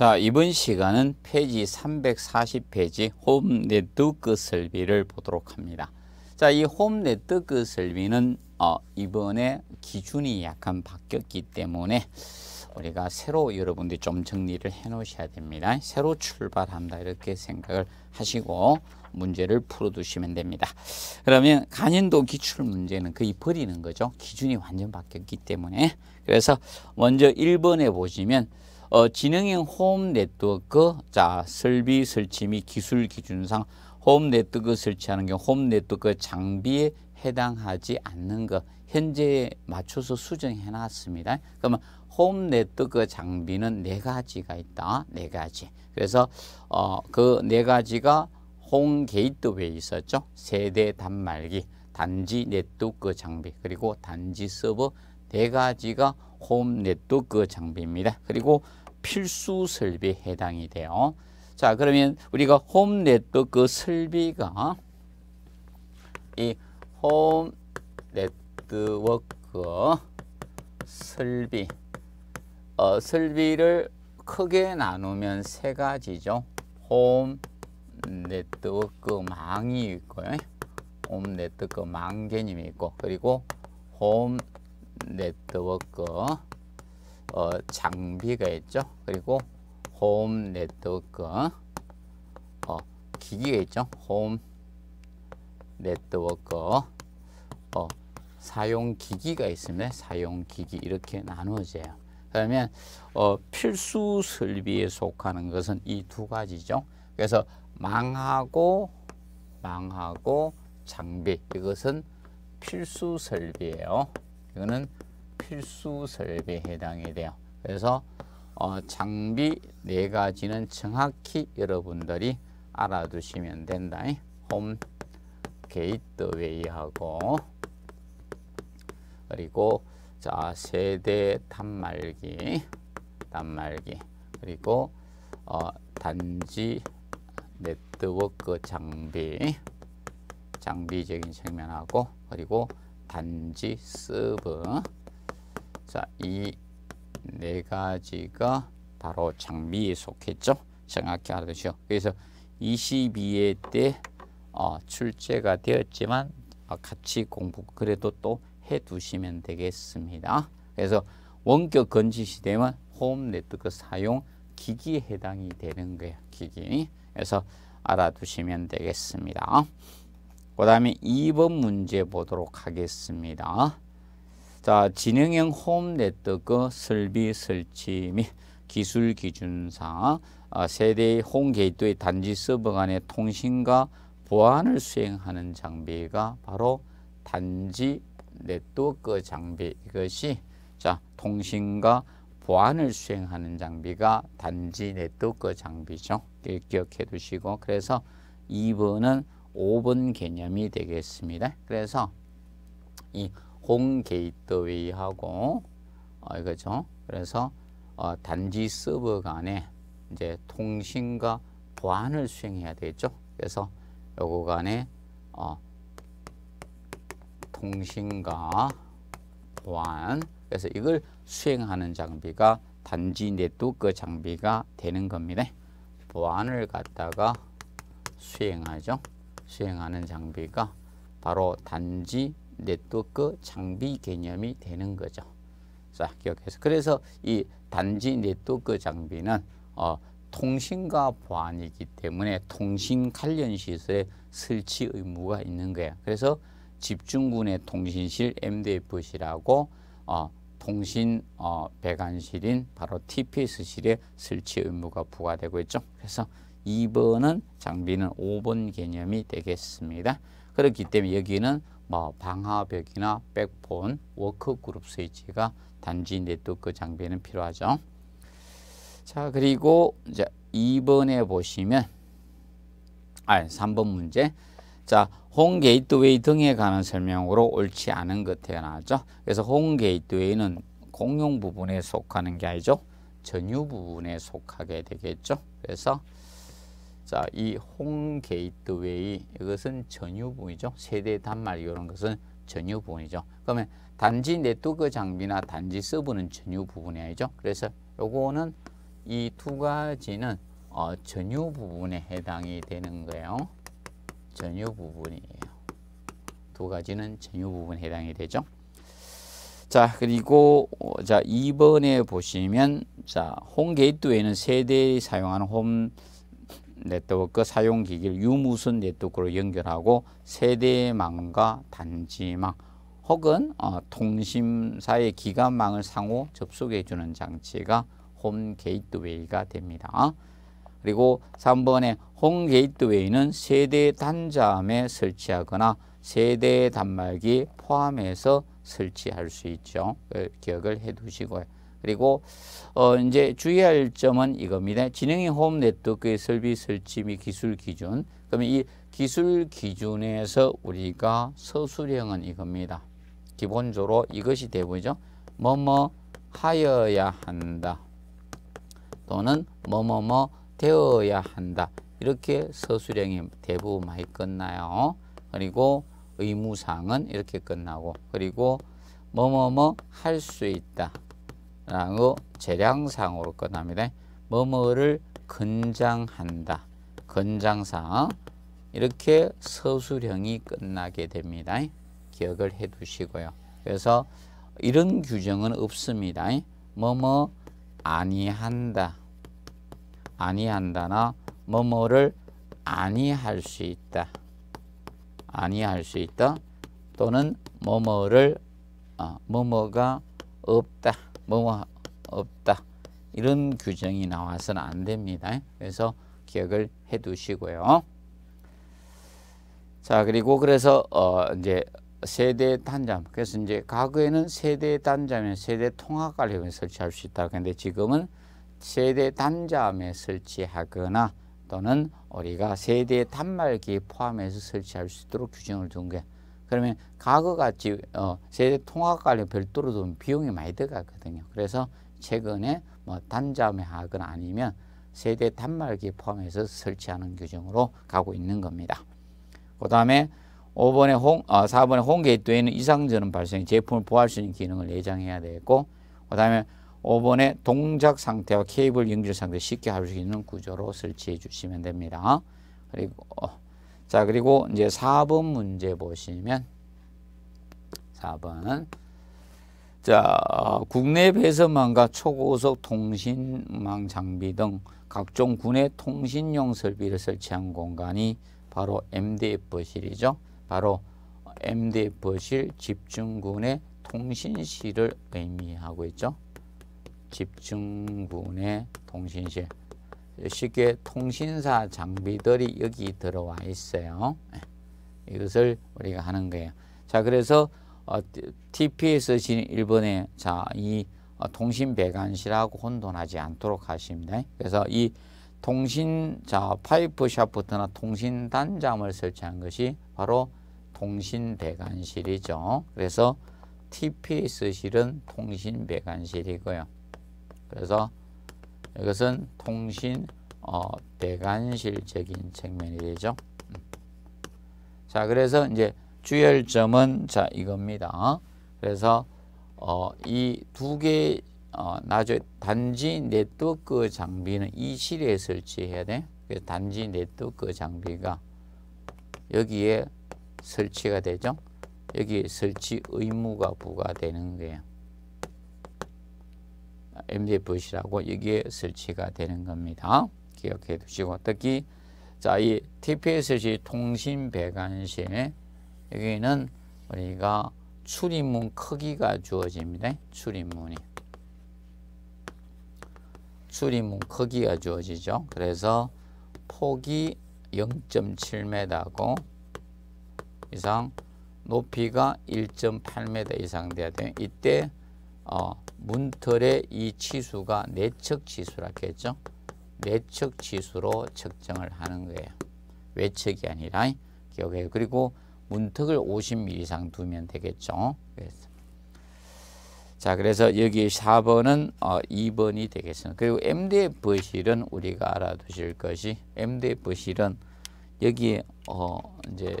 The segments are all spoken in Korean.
자, 이번 시간은 페이지 340페이지 홈 네트워크 설비를 보도록 합니다. 자, 이 홈 네트워크 설비는 어, 이번에 기준이 약간 바뀌었기 때문에 우리가 새로 여러분들이 좀 정리를 해 놓으셔야 됩니다. 새로 출발한다 이렇게 생각을 하시고 문제를 풀어두시면 됩니다. 그러면 간인도 기출 문제는 거의 버리는 거죠. 기준이 완전 바뀌었기 때문에. 그래서 먼저 1번에 보시면 어, 지능형 홈 네트워크 자 설비 설치 및 기술 기준상 홈 네트워크 설치하는 경우 호 네트워크 장비에 해당하지 않는 것 현재에 맞춰서 수정해 놨습니다. 그러면 홈 네트워크 장비는 네 가지가 있다. 네 가지. 그래서 어, 그 네 가지가 홈 게이트웨이 있었죠. 세대 단말기, 단지 네트워크 장비, 그리고 단지 서버 네 가지가 홈 네트워크 장비입니다. 그리고 필수 설비에 해당이 돼요. 자, 그러면 우리가 홈 네트워크 그 설비가 이 홈 네트워크 설비 어, 설비를 크게 나누면 세 가지죠. 홈 네트워크 망이 있고요. 홈 네트워크 망 개념이 있고 그리고 홈 네트워크 어, 장비가 있죠. 그리고 홈 네트워크 어, 기기가 있죠. 홈 네트워크 어, 사용 기기가 있습니다. 사용 기기 이렇게 나누어져요. 그러면 어, 필수 설비에 속하는 것은 이 두 가지죠. 그래서 망하고 망하고 장비 이것은 필수 설비예요. 이거는 필수 설비에 해당이 돼요. 그래서 어, 장비 네 가지는 정확히 여러분들이 알아두시면 된다. 홈 게이트웨이하고 그리고 자 세대 단말기 단말기 그리고 어, 단지 네트워크 장비 장비적인 측면하고 그리고 단지 서브 자, 이네 가지가 바로 장비에 속했죠. 정확히 알아두시오. 그래서 22회 때 어, 출제가 되었지만 어, 같이 공부 그래도 또 해두시면 되겠습니다. 그래서 원격 건지 시대는 홈 네트워크 사용 기기에 해당이 되는 거예요. 기기. 그래서 알아두시면 되겠습니다. 그 다음에 2번 문제 보도록 하겠습니다. 자, 진행형 홈 네트워크 설비 설치 및 기술 기준상 아, 세대의 홈 게이트웨이 단지 서버 간의 통신과 보안을 수행하는 장비가 바로 단지 네트워크 장비 이것이 자 통신과 보안을 수행하는 장비가 단지 네트워크 장비죠. 기억해 두시고 그래서 2번은 5번 개념이 되겠습니다. 그래서 이홈 게이트웨이하고 어, 그죠? 그래서 어, 단지 서버 간에 이제 통신과 보안을 수행해야 되겠죠. 그래서 요거 간에 어, 통신과 보안 그래서 이걸 수행하는 장비가 단지 네트워크 장비가 되는 겁니다. 보안을 갖다가 수행하죠. 수행하는 장비가 바로 단지 네트워크 그 장비 개념이 되는 거죠. 자, 기억해서. 그래서 이 단지 네트워크 장비는 어, 통신과 보안이기 때문에 통신 관련 시설에 설치 의무가 있는 거예요. 그래서 집중군의 통신실 MDF실하고 어, 통신 어, 배관실인 바로 TPS실에 설치 의무가 부과되고 있죠. 그래서 2번은 장비는 5번 개념이 되겠습니다. 그렇기 때문에 여기는 뭐 방화벽이나 백폰, 워크그룹 스위치가 단지 네트워크 장비에는 필요하죠. 자, 그리고 이제 2번에 보시면 아, 3번 문제. 자, 홈 게이트웨이 등에 관한 설명으로 옳지 않은 것에 나죠 그래서 홈 게이트웨이는 공용 부분에 속하는 게 아니죠. 전유 부분에 속하게 되겠죠. 그래서 자, 이홈 게이트웨이 이것은 전유부이죠. 분 세대 단말 이런 것은 전유부분이죠. 그러면 단지 네트워크 장비나 단지 서브는 전유부분이 아니죠. 그래서 요거는 이 두 가지는 어, 전유부분에 해당이 되는 거예요. 전유부분이에요. 두 가지는 전유부분에 해당이 되죠. 자 그리고 어, 자 2번에 보시면 자홈 게이트웨이는 세대에 사용하는 홈 네트워크 사용 기기를 유무선 네트워크로 연결하고 세대망과 단지망 혹은 어, 통신사의 기관망을 상호 접속해 주는 장치가 홈 게이트웨이가 됩니다. 그리고 3번에 홈 게이트웨이는 세대 단자함에 설치하거나 세대 단말기 포함해서 설치할 수 있죠. 그 기억을 해 두시고요. 그리고 어 이제 주의할 점은 이겁니다. 진흥의 호 네트워크의 설비 설치 및 기술 기준. 그러면 이 기술 기준에서 우리가 서술형은 이겁니다. 기본적으로 이것이 대부분이죠. 뭐뭐 하여야 한다. 또는 뭐뭐뭐 되어야 한다. 이렇게 서술형이 대부분 많이 끝나요. 그리고 의무사은 이렇게 끝나고 그리고 뭐뭐뭐 할 수 있다. 라고 재량상으로 끝납니다. 뭐뭐를 근장한다. 근장상 이렇게 서술형이 끝나게 됩니다. 기억을 해 두시고요. 그래서 이런 규정은 없습니다. 뭐뭐 아니한다. 아니한다나 뭐뭐를 아니할 수 있다. 아니할 수 있다. 또는 뭐뭐를 어, 뭐뭐가 없다. 뭐뭐 없다. 이런 규정이 나와서는 안 됩니다. 그래서 기억을 해 두시고요. 자, 그리고 그래서 어 이제 세대 단잠. 그래서 이제 과거에는 세대 단잠에 세대 통합 관리을 설치할 수 있다. 그런데 지금은 세대 단잠에 설치하거나 또는 우리가 세대 단말기 포함해서 설치할 수 있도록 규정을 둔 게. 그러면 과거같이 어, 세대 통합 관련 별도로 돈 비용이 많이 들어가거든요. 그래서 최근에 뭐 단자매학은 아니면 세대 단말기 포함해서 설치하는 규정으로 가고 있는 겁니다. 그 다음에 5번에 홍, 어, 4번에 홍게이트에는 이상전은 발생, 제품을 보호할 수 있는 기능을 내장해야 되고, 그 다음에 5번에 동작 상태와 케이블 연결 상태 쉽게 할 수 있는 구조로 설치해 주시면 됩니다. 그리고, 어, 자, 그리고 이제 4번 문제 보시면 4번 자, 국내 배선망과 초고속 통신망 장비 등 각종 군의 통신용 설비를 설치한 공간이 바로 MDF실이죠. 바로 MDF실 집중군의 통신실을 의미하고 있죠. 집중군의 통신실. 쉽게 통신사 장비들이 여기 들어와 있어요. 네. 이것을 우리가 하는 거예요. 자, 그래서 어, TPS 진 일본에 자, 이 어, 통신 배관실하고 혼돈하지 않도록 하십니다. 그래서 이 통신 자 파이프 샤프트나 통신 단잠을 설치한 것이 바로 통신 배관실이죠. 그래서 TPS실은 통신 배관실이고요. 그래서 이것은 통신 어, 대관실적인 측면이 되죠. 음. 자, 그래서 이제 주열점은 자 이겁니다. 그래서 어, 이 두개 어, 나중에 단지 네트워크 장비는 이 실에 설치해야 돼. 그래서 단지 네트워크 장비가 여기에 설치가 되죠. 여기 설치 의무가 부과되는 거예요. MDF시라고 여기에 설치가 되는 겁니다. 기억해 두시고 특히 자, 이 TPSC 통신 배관실 여기는 우리가 출입문 크기가 주어집니다. 출입문이. 출입문 크기가 주어지죠. 그래서 폭이 0.7m고 이상 높이가 1.8m 이상 돼야 돼요. 이때 어, 문틀의 이 치수가 내측 지수라 했죠. 내측 지수로 측정을 하는 거예요. 외측이 아니라 기억해요. 그리고 문턱을 50mm 이상 두면 되겠죠. 그래서. 자, 그래서 여기 4번은 어, 2번이 되겠습니다. 그리고 MDF 실은 우리가 알아두실 것이 MDF 실은 여기 어, 이제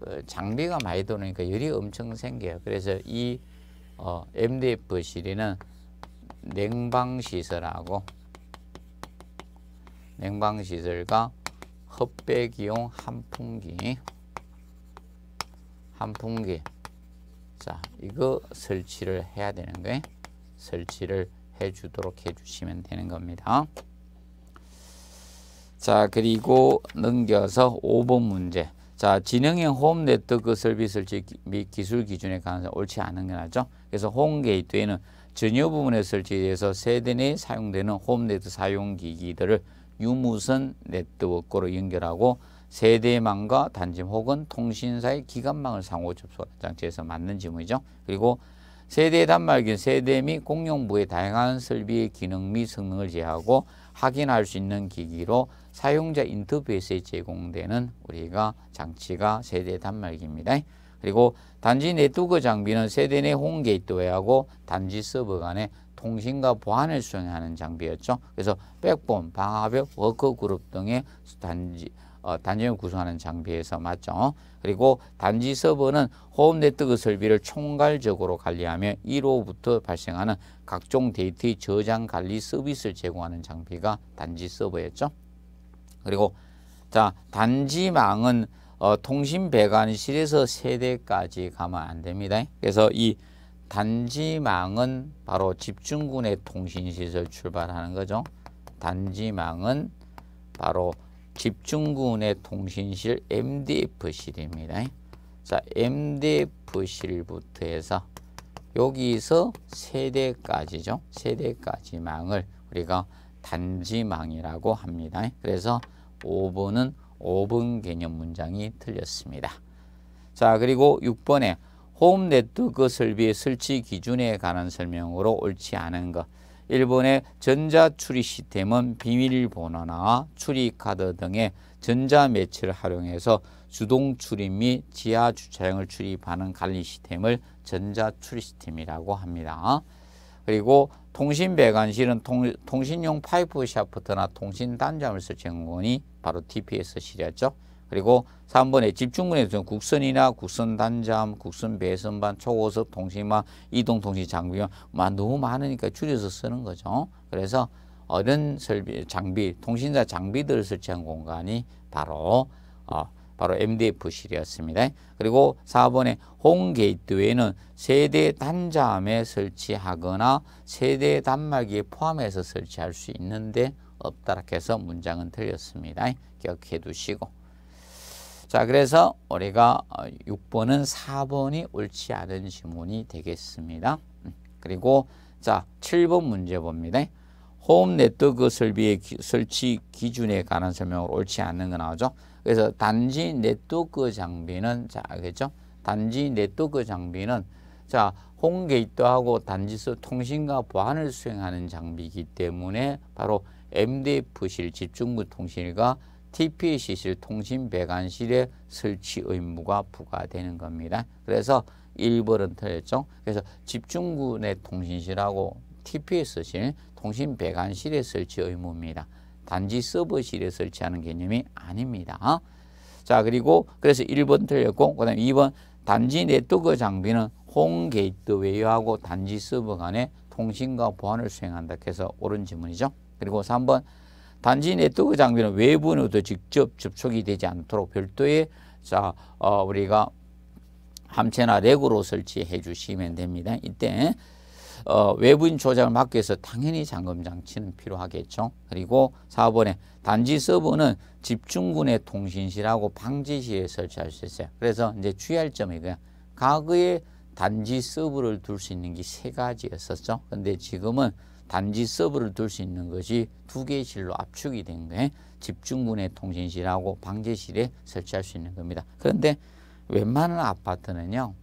어, 장비가 많이 도니까 열이 엄청 생겨요. 그래서 이 어, MDF 시리는 냉방시설하고 냉방시설과 헛배기용 한풍기 한풍기 자 이거 설치를 해야 되는 거예요 설치를 해 주도록 해 주시면 되는 겁니다 자 그리고 넘겨서 5번 문제 자 진흥형 홈 네트워크 설비 설치 및 기술 기준에 관해서 옳지 않은 게나죠 그래서 홈 게이트웨이는 전여 부분의 설치에서 세대 내에 사용되는 홈네트 사용기기들을 유무선 네트워크로 연결하고 세대망과 단짐 혹은 통신사의 기관망을 상호 접속 장치에서 맞는 지문이죠. 그리고 세대 단말기는 세대 및 공용부의 다양한 설비의 기능 및 성능을 제하고 확인할 수 있는 기기로 사용자 인터페이스에 제공되는 우리가 장치가 세대 단말기입니다. 그리고 단지 네트워크 장비는 세대 내홈 게이트웨이하고 단지 서버 간의 통신과 보안을 수행하는 장비였죠. 그래서 백본, 방화벽, 워크 그룹 등의 단지 어, 단지를 구성하는 장비에서 맞죠. 그리고 단지 서버는 호흡 네트워크 설비를 총괄적으로 관리하며 이로부터 발생하는 각종 데이터의 저장 관리 서비스를 제공하는 장비가 단지 서버였죠. 그리고 자 단지망은 어, 통신 배관실에서 세대까지 가면 안 됩니다. 그래서 이 단지망은 바로 집중군의 통신시설 출발하는 거죠. 단지망은 바로 집중군의 통신실 MDF실입니다. 자, MDF실부터 해서 여기서 세대까지죠. 세대까지 망을 우리가 단지망이라고 합니다. 그래서 5번은 5번 개념 문장이 틀렸습니다. 자 그리고 6번에 홈 네트워크 설비의 설치 기준에 관한 설명으로 옳지 않은 것. 1번에 전자 추리 시스템은 비밀번호나 추리카드 등의 전자 매체를 활용해서 주동 출입 및 지하 주차장을 출입하는 관리 시스템을 전자 출입 시스템이라고 합니다. 그리고 통신 배관실은 통, 통 신용 파이프 샤프트나 통신 단자물 설치한 부분이 바로 TPS 시이였죠 그리고 3번에 집중군에서는 국선이나 국선 단잠, 국선 배선반, 초고속 통신망, 이동통신 장비만 너무 많으니까 줄여서 쓰는 거죠. 그래서 어른 설비, 장비, 통신사 장비들을 설치한 공간이 바로 어, 바로 MDF실이었습니다. 그리고 4번에 홈게이트웨이는 세대 단자함에 설치하거나 세대 단말기에 포함해서 설치할 수 있는데 없다 이렇 해서 문장은 틀렸습니다. 기억해 두시고 자 그래서 우리가 6번은 어, 4번이 옳지 않은 지문이 되겠습니다. 음, 그리고 자 7번 문제 봅니다. 홈 네트워크 설비의 기, 설치 기준에 관한 설명으로 옳지 않는 거 나오죠. 그래서 단지 네트워크 그 장비는 자 알겠죠? 단지 네트워크 그 장비는 자홈 게이트하고 단지수 통신과 보안을 수행하는 장비이기 때문에 바로 MDF실 집중부 통신과 TPC실 통신 배관실의 설치 의무가 부과되는 겁니다. 그래서 1번은 틀렸죠. 그래서 집중구 내 통신실하고 TPS실 통신 배관실의 설치 의무입니다. 단지 서버실에 설치하는 개념이 아닙니다. 자 그리고 그래서 1번 틀렸고 그 다음에 2번 단지 네트워크 장비는 홈 게이트웨이하고 단지 서버 간의 통신과 보안을 수행한다 해서 옳은 질문이죠. 그리고 3번 단지 네트워크 장비는 외부 노드 직접 접촉이 되지 않도록 별도의 자 어, 우리가 함체나 렉으로 설치해 주시면 됩니다. 이때 어, 외부인 조작을 막기 위해서 당연히 잠금 장치는 필요하겠죠. 그리고 4번에 단지 서버는 집중군의 통신실하고 방지실에 설치할 수 있어요. 그래서 이제 주의할 점이 그냥 과거에 단지 서버를 둘 수 있는 게 세 가지였었죠. 근데 지금은 단지 서버를 둘 수 있는 것이 두개 실로 압축이 된 거예요. 집중군의 통신실하고 방제실에 설치할 수 있는 겁니다. 그런데 웬만한 아파트는요.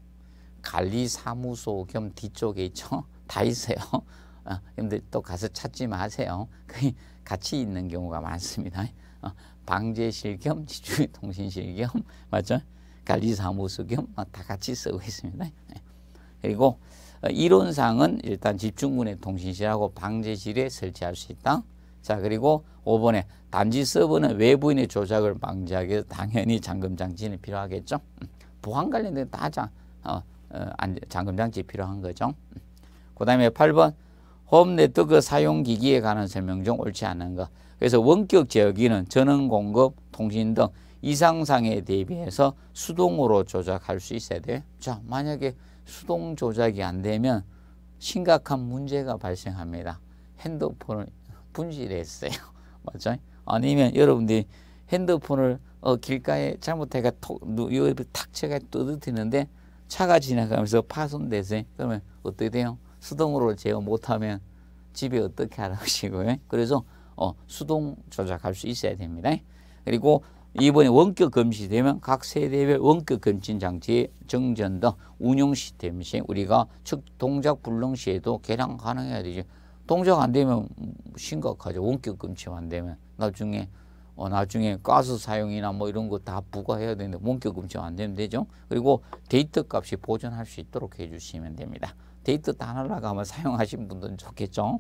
관리사무소 겸 뒤쪽에 있죠. 다 있어요. 어, 여러분들 또 가서 찾지 마세요. 그게 같이 있는 경우가 많습니다. 어, 방제실 겸 지주통신실 겸 맞죠? 관리사무소 겸다 어, 같이 쓰고 있습니다. 네. 그리고 어, 이론상은 일단 집중군의 통신실하고 방제실에 설치할 수 있다. 자 그리고 5번에 단지 서버는 외부인의 조작을 방지하기 위해서 당연히 잠금장치는 필요하겠죠. 음, 보안 관련된 다 자, 어, 어, 안, 잠금장치 필요한 거죠. 음. 그 다음에 8번 홈 네트워크 사용기기에 관한 설명 중 옳지 않은 것. 그래서 원격 제어기는 전원 공급, 통신 등 이상상에 대비해서 수동으로 조작할 수 있어야 돼. 요 자, 만약에 수동 조작이 안 되면 심각한 문제가 발생합니다. 핸드폰을 분실했어요. 맞죠? 아니면 여러분들이 핸드폰을 어, 길가에 잘못해가 톡, 탁 채가 뜯어뜨리는데 차가 지나가면서 파손돼요 그러면 어떻게 돼요? 수동으로 제어 못하면 집에 어떻게 하라고 시고요. 그래서 어, 수동 조작할 수 있어야 됩니다. 그리고 이번에 원격 검시되면 각 세대별 원격 검진 장치의 정전 등 운용 시스템 시 우리가 즉 동작 불능 시에도 개량 가능해야 되죠. 동작 안 되면 심각하죠. 원격 검침 안 되면 나중에 어, 나중에 가스 사용이나 뭐 이런 거 다 부과해야 되는데 원격 검침 안 되면 되죠. 그리고 데이터 값이 보존할 수 있도록 해주시면 됩니다. 데이트 단어라고 한번 사용하신 분들은 좋겠죠.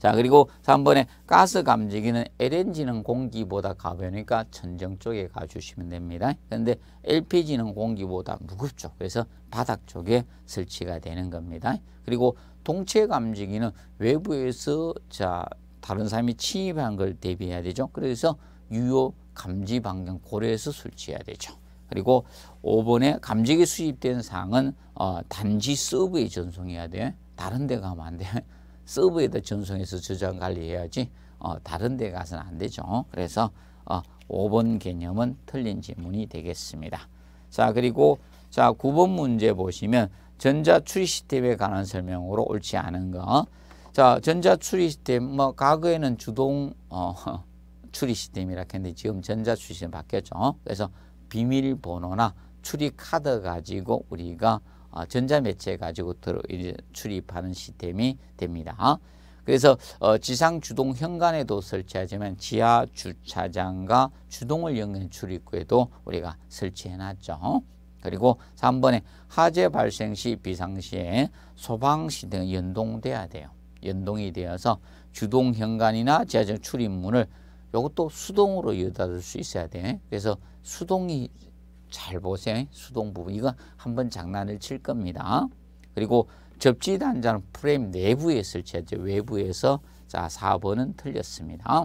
자 그리고 3번에 가스 감지기는 LNG는 공기보다 가벼우니까 천정 쪽에 가주시면 됩니다. 그런데 LPG는 공기보다 무겁죠. 그래서 바닥 쪽에 설치가 되는 겁니다. 그리고 동체 감지기는 외부에서 자 다른 사람이 침입한 걸 대비해야 되죠. 그래서 유효 감지 방향 고려해서 설치해야 되죠. 그리고 5번에 감지기 수집된 사항은 어, 단지 서브에 전송해야 돼. 다른 데 가면 안 돼. 서브에다 전송해서 저장 관리해야지 어, 다른 데 가서는 안 되죠. 그래서 어, 5번 개념은 틀린 지문이 되겠습니다. 자 그리고 자 9번 문제 보시면 전자 추리 시스템에 관한 설명으로 옳지 않은 거. 자 전자 추리 시스템 뭐 과거에는 주동 어, 추리 시스템이라 했는데 지금 전자 추리 시스템 바뀌었죠. 그래서 비밀번호나 출입 카드 가지고 우리가 아, 전자매체 가지고 들어 출입하는 시스템이 됩니다. 그래서 어, 지상 주동 현관에도 설치하지만 지하 주차장과 주동을 연결 출입구에도 우리가 설치해놨죠. 그리고 3번에 화재 발생 시 비상시에 소방시 등 연동돼야 돼요. 연동이 되어서 주동 현관이나 지하철 출입문을 이것도 수동으로 열닫을 수 있어야 돼. 그래서 수동이 잘 보세요. 수동 부분. 이거 한번 장난을 칠 겁니다. 그리고 접지 단자는 프레임 내부에 설치했죠. 외부에서 자 4번은 틀렸습니다.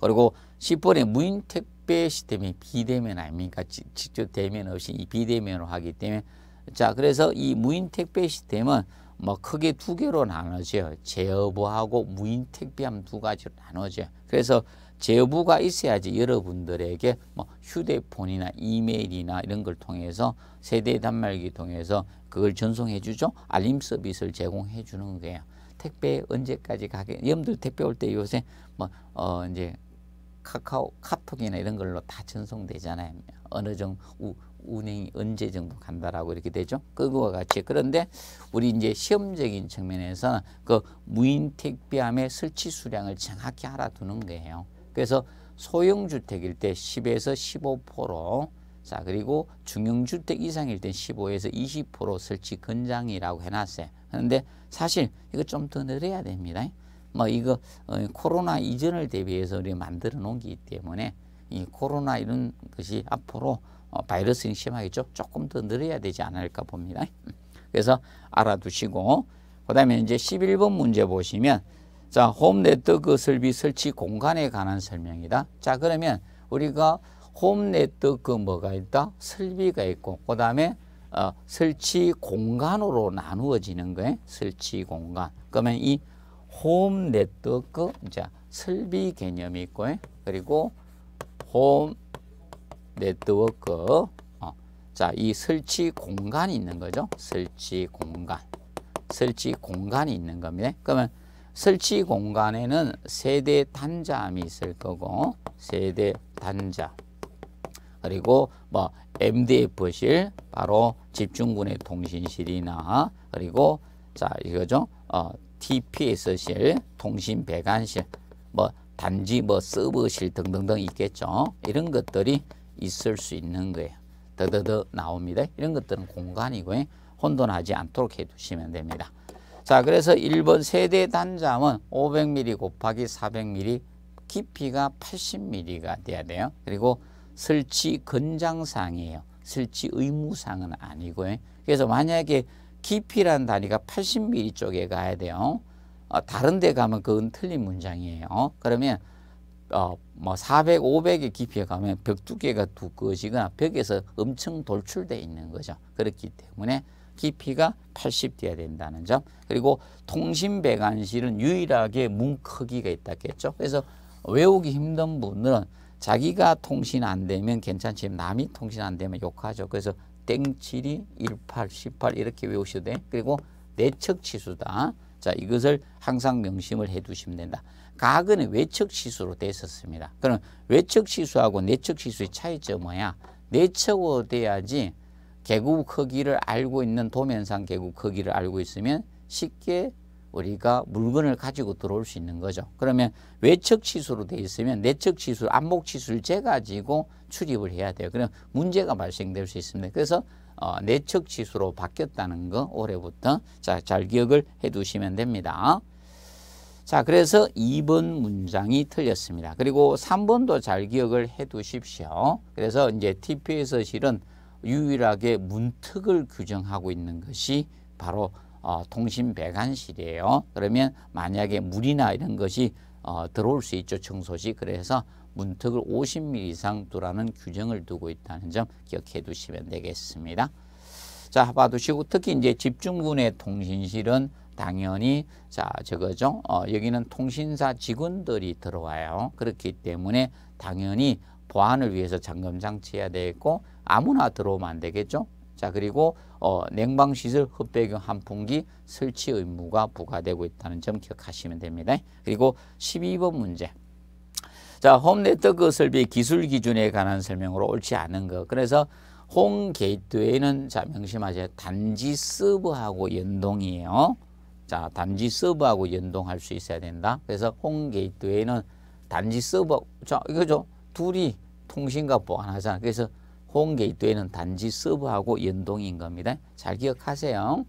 그리고 10번에 무인 택배 시스템이 비대면 아닙니까? 직접 대면 없이 이 비대면으로 하기 때문에 자 그래서 이 무인 택배 시스템은 뭐 크게 두 개로 나눠져요. 제어부하고 무인 택배함 두 가지로 나눠져요. 그래서 제부가 있어야지 여러분들에게 뭐 휴대폰이나 이메일이나 이런 걸 통해서 세대 단말기 통해서 그걸 전송해 주죠. 알림 서비스를 제공해 주는 거예요. 택배 언제까지 가게? 여러분들 택배 올 때 요새 뭐 어 이제 카카오 카톡이나 이런 걸로 다 전송되잖아요. 어느 정도 운행이 언제 정도 간다라고 이렇게 되죠. 그거와 같이 그런데 우리 이제 시험적인 측면에서 그 무인 택배함의 설치 수량을 정확히 알아두는 거예요. 그래서 소형주택일 때 10에서 15%, 자 그리고 중형주택 이상일 때 15에서 20% 설치 권장이라고 해놨어요. 그런데 사실 이거 좀 더 늘어야 됩니다. 뭐 이거 어, 코로나 이전을 대비해서 우리 만들어 놓은 기 때문에 이 코로나 이런 것이 앞으로 어, 바이러스 심하겠죠. 조금 더 늘어야 되지 않을까 봅니다. 그래서 알아두시고 그 다음에 이제 11번 문제 보시면 자, 홈 네트워크 설비 설치 공간에 관한 설명이다. 자, 그러면 우리가 홈 네트워크 그 뭐가 있다? 설비가 있고 그 다음에 어, 설치 공간으로 나누어지는 거예요. 설치 공간. 그러면 이 홈 네트워크 그 이제 설비 개념이 있고 예? 그리고 홈 네트워크 그, 어, 자이 설치 공간이 있는 거죠. 설치 공간. 설치 공간이 있는 겁니다. 그러면 설치 공간에는 세대 단자함이 있을 거고 세대 단자 그리고 뭐 MDF실 바로 집중군의 통신실이나 그리고 자 이거죠 어, TPS실 통신 배관실 뭐 단지 뭐 서버실 등등등 있겠죠 이런 것들이 있을 수 있는 거예요 더더더 나옵니다 이런 것들은 공간이고 혼돈하지 않도록 해두시면 됩니다. 자, 그래서 1번 세대 단자함은 500mm 곱하기 400mm 깊이가 80mm가 돼야 돼요. 그리고 설치 건장상이에요. 설치 의무상은 아니고요. 그래서 만약에 깊이란 단위가 80mm 쪽에 가야 돼요. 어, 다른 데 가면 그건 틀린 문장이에요. 그러면 어, 뭐 400, 500의 깊이에 가면 벽 두께가 두꺼워지거나 벽에서 엄청 돌출돼 있는 거죠. 그렇기 때문에 깊이가 80돼야 된다는 점 그리고 통신배관실은 유일하게 문 크기가 있다겠죠. 그래서 외우기 힘든 분들은 자기가 통신 안 되면 괜찮지만 남이 통신 안 되면 욕하죠. 그래서 땡칠이 18, 18 이렇게 외우셔도 돼. 그리고 내측 치수다. 자 이것을 항상 명심을 해두시면 된다. 가근은 외측 치수로 있었습니다 그럼 외측 치수하고 내측 치수의 차이점 뭐야? 내측으로 돼야지 개구 크기를 알고 있는 도면상 개구 크기를 알고 있으면 쉽게 우리가 물건을 가지고 들어올 수 있는 거죠. 그러면 외측 치수로 돼 있으면 내측 치수, 안목 치수를 재가지고 출입을 해야 돼요. 그럼 문제가 발생될 수 있습니다. 그래서 어, 내측 치수로 바뀌었다는 거 올해부터 자, 잘 기억을 해 두시면 됩니다. 자, 그래서 2번 문장이 틀렸습니다. 그리고 3번도 잘 기억을 해 두십시오. 그래서 이제 TP에서 실은 유일하게 문턱을 규정하고 있는 것이 바로 어, 통신배관실이에요. 그러면 만약에 물이나 이런 것이 어, 들어올 수 있죠. 청소시. 그래서 문턱을 50mm 이상 두라는 규정을 두고 있다는 점 기억해 두시면 되겠습니다. 자, 봐두시고 특히 이제 집중군의 통신실은 당연히 자 저거죠. 어, 여기는 통신사 직원들이 들어와요. 그렇기 때문에 당연히 보안을 위해서 잠금 장치해야 되겠고 아무나 들어오면 안 되겠죠. 자 그리고 어, 냉방시설 흡배경 한풍기 설치 의무가 부과되고 있다는 점 기억하시면 됩니다. 그리고 12번 문제. 자, 홈네트워크 설비 기술 기준에 관한 설명으로 옳지 않은 것. 그래서 홈 게이트웨이는 자, 명심하세요. 단지 서버하고 연동이에요. 자, 단지 서버하고 연동할 수 있어야 된다. 그래서 홈 게이트웨이는 단지 서버. 자, 이거죠. 둘이 통신과 보안하자. 잖 그래서 홈 게이트웨이는 단지 서버하고 연동인 겁니다. 잘 기억하세요.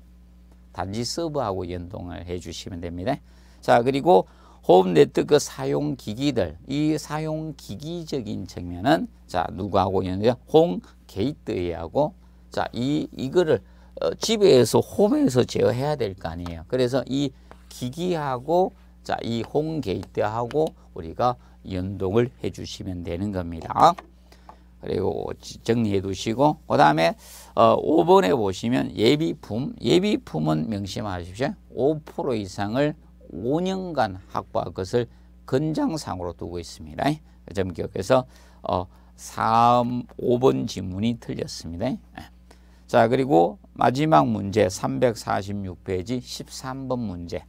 단지 서버하고 연동을 해 주시면 됩니다. 자, 그리고 홈 네트워크 사용 기기들. 이 사용 기기적인 측면은 자, 누구하고 연요홈 게이트웨이하고 자, 이 이거를 어, 집에서 홈에서 제어해야 될 거 아니에요. 그래서 이 기기하고 자, 이 홈 게이트하고 우리가 연동을 해 주시면 되는 겁니다. 그리고 정리해 두시고 그 다음에 어, 5번에 보시면 예비품 예비품은 명심하십시오. 5% 이상을 5년간 확보할 것을 건장상으로 두고 있습니다. 그 점 기억해서 어, 3, 5번 지문이 틀렸습니다. 자 그리고 마지막 문제 346페이지 13번 문제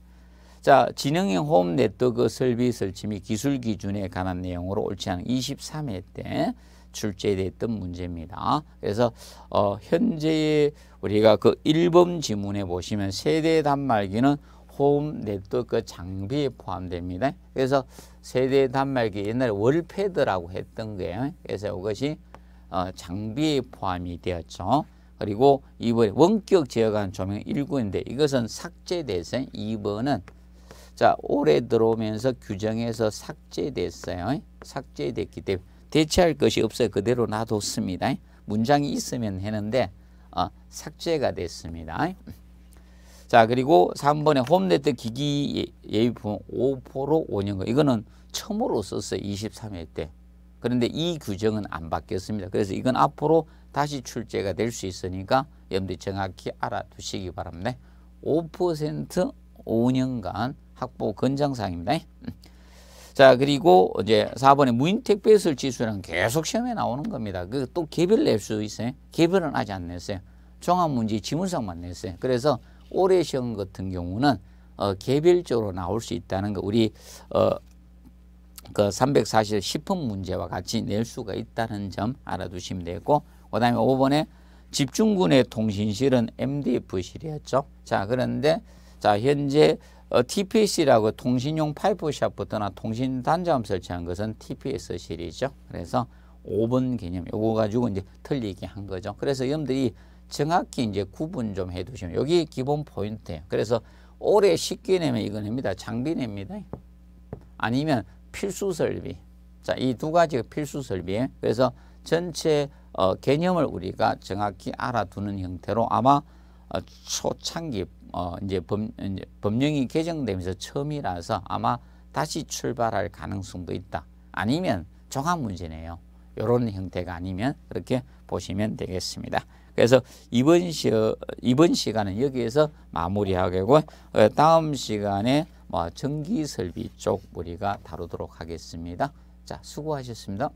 자, 진흥형 호흡 네트워크 설비 설치 및 기술 기준에 관한 내용으로 옳지 않은 23회 때 출제됐던 문제입니다. 그래서 어, 현재 우리가 그 1번 지문에 보시면 세대 단말기는 호흡 네트워크 장비에 포함됩니다. 그래서 세대 단말기 옛날에 월패드라고 했던 거예요. 그래서 이것이 어, 장비에 포함이 되었죠. 그리고 2번에 원격 제어관 조명 1구인데 이것은 삭제돼서 2번은 자, 올해 들어오면서 규정에서 삭제됐어요. 삭제됐기 때문에 대체할 것이 없어요. 그대로 놔뒀습니다. 문장이 있으면 했는데 어, 삭제가 됐습니다. 자, 그리고 3번에 홈네트 기기 예, 예비품 5%로 5년간. 이거는 처음으로 썼어요. 23회 때. 그런데 이 규정은 안 바뀌었습니다. 그래서 이건 앞으로 다시 출제가 될 수 있으니까 염두에 정확히 알아두시기 바랍니다. 5% 5년간 확보권장사항입니다자 그리고 이제 4번에 무인 택배 설 지수는 계속 시험에 나오는 겁니다. 그 또 개별 낼 수 있어요. 개별은 아직 안 냈어요. 종합문제 지문상만 냈어요. 그래서 올해 시험 같은 경우는 어, 개별적으로 나올 수 있다는 거 우리 어, 그 340, 10분 문제와 같이 낼 수가 있다는 점 알아두시면 되고 그 다음에 5번에 집중군의 통신실은 MDF실이었죠. 자 그런데 자 현재 어, TPS라고 통신용 파이프 샤프트나 통신 단자음 설치한 것은 TPS 시리죠 그래서 5번 개념 요거 가지고 이제 틀리게 한 거죠. 그래서 여러분들이 정확히 이제 구분 좀 해 두시면 여기 기본 포인트예요. 그래서 올해 쉽게 내면 이거 냅니다. 장비 냅니다. 아니면 필수 설비. 자, 이 두 가지가 필수 설비예요. 그래서 전체 어, 개념을 우리가 정확히 알아두는 형태로 아마 어, 초창기 어, 이제 범, 이제 법령이 개정되면서 처음이라서 아마 다시 출발할 가능성도 있다. 아니면 종합 문제네요. 이런 형태가 아니면 그렇게 보시면 되겠습니다. 그래서 이번 시 이번 시간은 여기에서 마무리하겠고 어, 다음 시간에 뭐 전기 설비 쪽 우리가 다루도록 하겠습니다. 자, 수고하셨습니다.